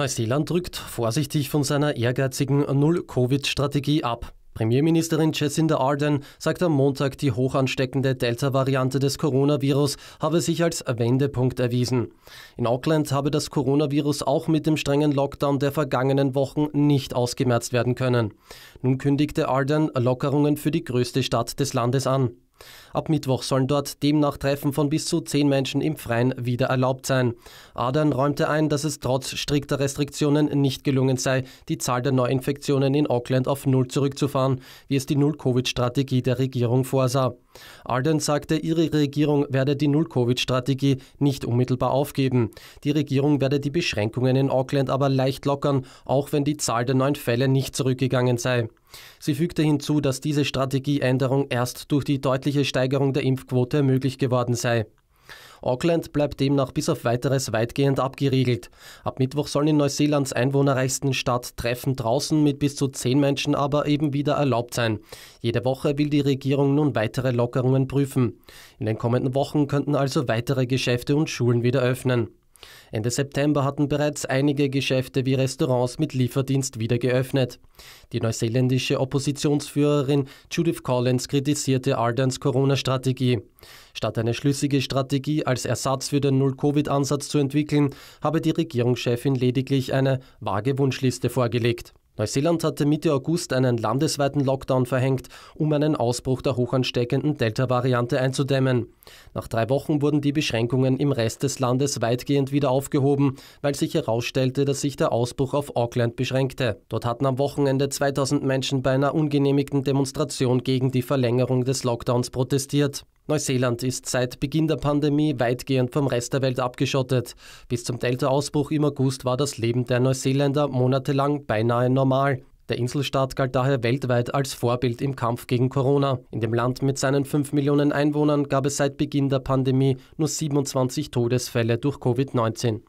Neuseeland drückt vorsichtig von seiner ehrgeizigen Null-Covid-Strategie ab. Premierministerin Jacinda Ardern sagt am Montag, die hochansteckende Delta-Variante des Coronavirus habe sich als Wendepunkt erwiesen. In Auckland habe das Coronavirus auch mit dem strengen Lockdown der vergangenen Wochen nicht ausgemerzt werden können. Nun kündigte Ardern Lockerungen für die größte Stadt des Landes an. Ab Mittwoch sollen dort demnach Treffen von bis zu zehn Menschen im Freien wieder erlaubt sein. Adern räumte ein, dass es trotz strikter Restriktionen nicht gelungen sei, die Zahl der Neuinfektionen in Auckland auf Null zurückzufahren, wie es die Null-Covid-Strategie der Regierung vorsah. Alden sagte, ihre Regierung werde die Null-Covid-Strategie nicht unmittelbar aufgeben. Die Regierung werde die Beschränkungen in Auckland aber leicht lockern, auch wenn die Zahl der neuen Fälle nicht zurückgegangen sei. Sie fügte hinzu, dass diese Strategieänderung erst durch die deutliche Steigerung der Impfquote möglich geworden sei. Auckland bleibt demnach bis auf weiteres weitgehend abgeriegelt. Ab Mittwoch sollen in Neuseelands einwohnerreichsten Stadt Treffen draußen mit bis zu zehn Menschen aber eben wieder erlaubt sein. Jede Woche will die Regierung nun weitere Lockerungen prüfen. In den kommenden Wochen könnten also weitere Geschäfte und Schulen wieder öffnen. Ende September hatten bereits einige Geschäfte wie Restaurants mit Lieferdienst wieder geöffnet. Die neuseeländische Oppositionsführerin Judith Collins kritisierte Ardens Corona-Strategie. Statt eine schlüssige Strategie als Ersatz für den Null-Covid-Ansatz zu entwickeln, habe die Regierungschefin lediglich eine vage Wunschliste vorgelegt. Neuseeland hatte Mitte August einen landesweiten Lockdown verhängt, um einen Ausbruch der hochansteckenden Delta-Variante einzudämmen. Nach drei Wochen wurden die Beschränkungen im Rest des Landes weitgehend wieder aufgehoben, weil sich herausstellte, dass sich der Ausbruch auf Auckland beschränkte. Dort hatten am Wochenende 2000 Menschen bei einer ungenehmigten Demonstration gegen die Verlängerung des Lockdowns protestiert. Neuseeland ist seit Beginn der Pandemie weitgehend vom Rest der Welt abgeschottet. Bis zum Delta-Ausbruch im August war das Leben der Neuseeländer monatelang beinahe normal. Der Inselstaat galt daher weltweit als Vorbild im Kampf gegen Corona. In dem Land mit seinen 5 Millionen Einwohnern gab es seit Beginn der Pandemie nur 27 Todesfälle durch Covid-19.